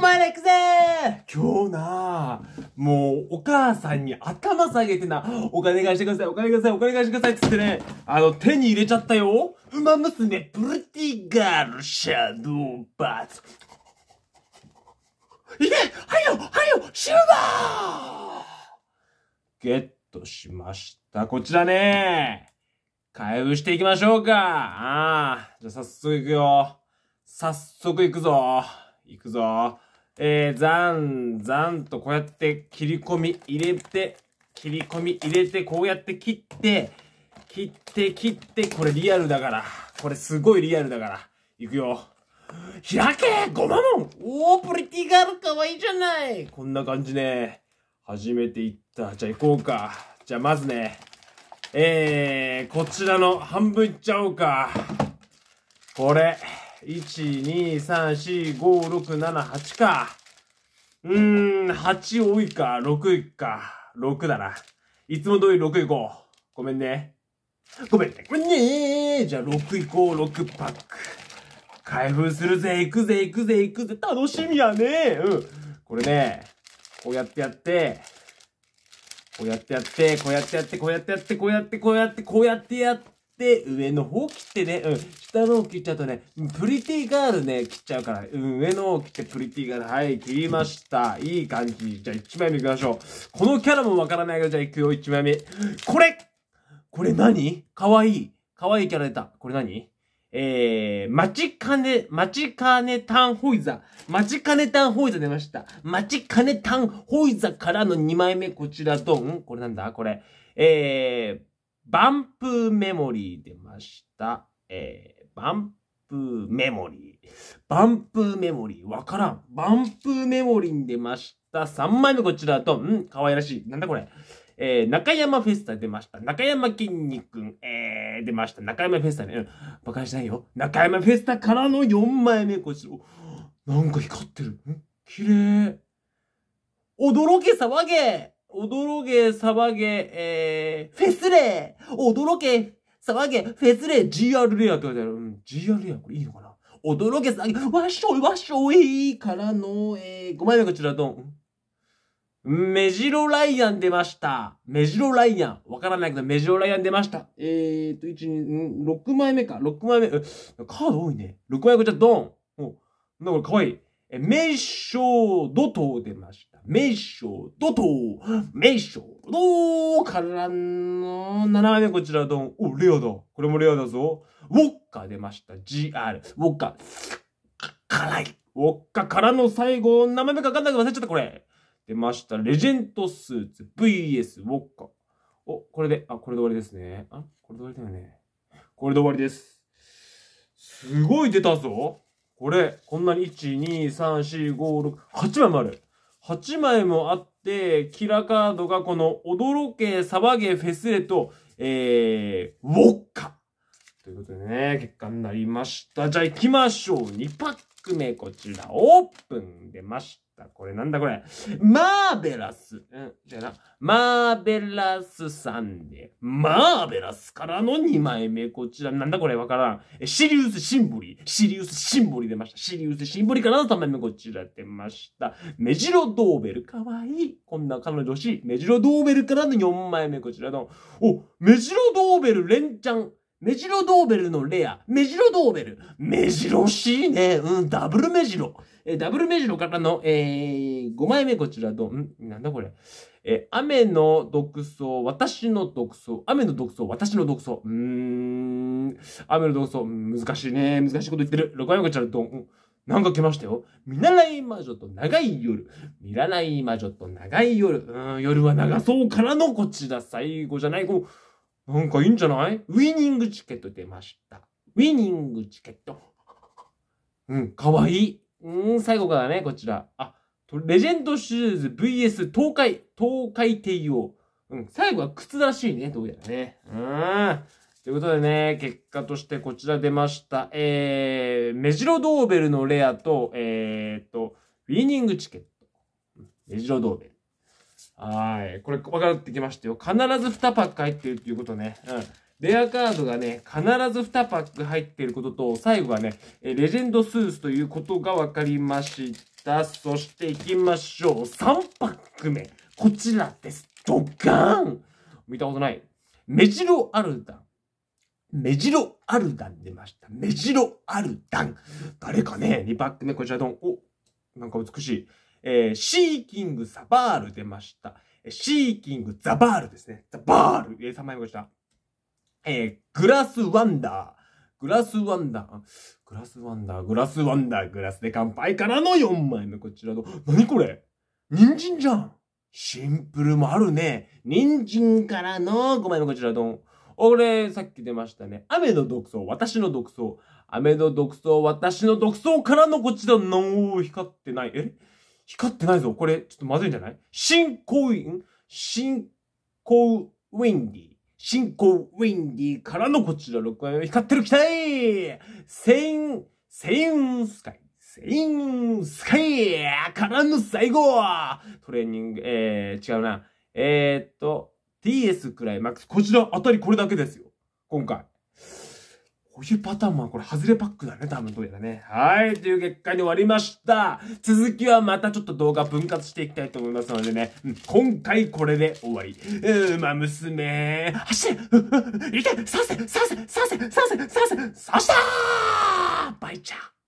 前ら行くぜ今日なもうお母さんに頭下げてな、お金貸してください、お金してください、お金貸してくださいっつってね、あの、手に入れちゃったよ馬娘、プリティガール、シャドーバーツ。いけはよはよシルバーゲットしました。こちらね開封していきましょうかああ、じゃあ早速行くよ。早速行くぞ。行くぞ。えー、ザンザンとこうやって切り込み入れて、切り込み入れて、こうやって切って、切って切って、これリアルだから。これすごいリアルだから。いくよ。開けごまもんおー、プリティガールかわいいじゃないこんな感じね。初めていった。じゃあ行こうか。じゃあまずね、えー、こちらの半分いっちゃおうか。これ。1,2,3,4,5,6,7,8か。うーん、8多いか、6か、6だな。いつも通り6行こう。ごめんね。ごめんね。ごめんねじゃあ6行こう、6パック。開封するぜ、行くぜ、行くぜ、行くぜ。楽しみやねうん。これね、こうやってやって、こうやってやって、こうやってやって、こうやってやって、こうやって、こうやって、こうやってやって、、上の方切ってね、うん、下の方切っちゃうとね、プリティガールね、切っちゃうから、うん、上の方切ってプリティガール、はい、切りました。いい感じ。じゃあ1枚目いきましょう。このキャラもわからないけど、じゃあいくよ、1枚目。これこれ何かわいい。かわいいキャラ出た。これ何えー、待ちかね、待ちかねタンホイザ待ちかねタンホイザ出ました。待ちかねタンホイザからの2枚目、こちらドンこれなんだこれ。えー、バンプーメモリー出ました。えー、バンプーメモリー。バンプーメモリー。わからん。バンプーメモリーに出ました。3枚目こちらと、うん、かわいらしい。なんだこれ。えー、中山フェスタ出ました。中山きんに君、えー、出ました。中山フェスタね。うん、馬鹿にしないよ。中山フェスタからの4枚目こちら。なんか光ってる。ん綺麗。驚け騒げ驚け、騒げ、えー、フェスレー驚け、騒げ、フェスレー GR レアって書いてある。うん、GR レアこれいいのかな驚け、騒げ、わっしょい、わっしょいからの、えー、5枚目こちらドン。メジロライアン出ました。メジロライアン。わからないけど、メジロライアン出ました。えーと、1、2、6枚目か。6枚目。カード多いね。6枚目こちらドン。お、なんかかわいい。え、名称土と出ました。名称とと、名称ーからの、7枚目こちらドン。お、レアだ。これもレアだぞ。ウォッカ出ました。GR。ウォッカ。辛い。ウォッカからの最後、名前目かかんなく忘れちゃった、これ。出ました。レジェントスーツ VS ウォッカ。お、これで、あ、これで終わりですね。あ、これで終わりだよね。これで終わりです。すごい出たぞ。これ、こんなに1、2、3、4、5、6、8枚もある。8枚もあって、キラカードがこの、驚け、サバゲ、フェスへと、えー、ウォッカ。ということでね、結果になりました。じゃあ行きましょう。2パック目、こちら、オープン出ました。。これなんだこれ。マーベラス。うん、じゃな。マーベラスさんで、マーベラスからの2枚目、こちら。なんだこれわからん。え、シリウスシンボリ。シリウスシンボリ出ました。シリウスシンボリからの3枚目、こちら出ました。メジロドーベル。かわいい。こんな彼女欲しい。メジロドーベルからの4枚目、こちらの。お、メジロドーベル連チャン。メジロドーベルのレア。メジロドーベル。メジロしいね。うん、ダブルメジロ。えー、ダブル名字の方の、えー、5枚目こちらど、んなんだこれ。えー、雨の独走、私の独走、雨の独走、私の独走。うーん。雨の独走、難しいね。難しいこと言ってる。6枚目こちらど、んなんか来ましたよ。見習い魔女と長い夜。見習い魔女と長い夜。うん、夜は長そうからのこちら最後じゃない。こう、なんかいいんじゃないウィニングチケット出ました。ウィニングチケット。うん、かわいい。うん、最後からね、こちら。あ、レジェンドシューズ VS 東海、東海帝王。うん、最後は靴らしいね、どうやらね。うん。ということでね、結果としてこちら出ました。えー、メジロドーベルのレアと、えー、っと、ウィーニングチケット。メジロドーベル。はい。これ、分かってきましたよ。必ず2パック入ってるっていうことね。うん。レアカードがね、必ず2パック入っていることと、最後はね、レジェンドスースということが分かりました。そして行きましょう。3パック目。こちらです。ドカーン見たことない。メジロアルダン。メジロアルダン出ました。メジロアルダン。誰かね、2パック目、こちらドン。お、なんか美しい。えー、シーキングサバール出ました。シーキングザバールですね。ザバール。えー、3枚目こちら。えー、グラスワンダー。グラスワンダー。グラスワンダー、グラスワンダー、グラスで乾杯からの4枚目、こちらの。何これ人参じゃんシンプルもあるね。人参からの5枚目、こちらの。俺、さっき出ましたね。雨の独走、私の独走。雨の独走、私の独走からのこちらの、お光ってない。え光ってないぞ。これ、ちょっとまずいんじゃない新行新行ウィンディ。進行ウィンディからのこちら6枚目光ってる機体セイン、セインスカイ。セインスカイからの最後はトレーニング、えー、違うな。えー、っと、t s クライマックス。こちらあたりこれだけですよ。今回。こういうパターンもこれ外れパックだね、多分どうやらね。はい、という結果に終わりました。続きはまたちょっと動画分割していきたいと思いますのでね、うん、今回これで終わり。うーま、娘、走れいけさせさせさせさせさせさせさしたーバイチャー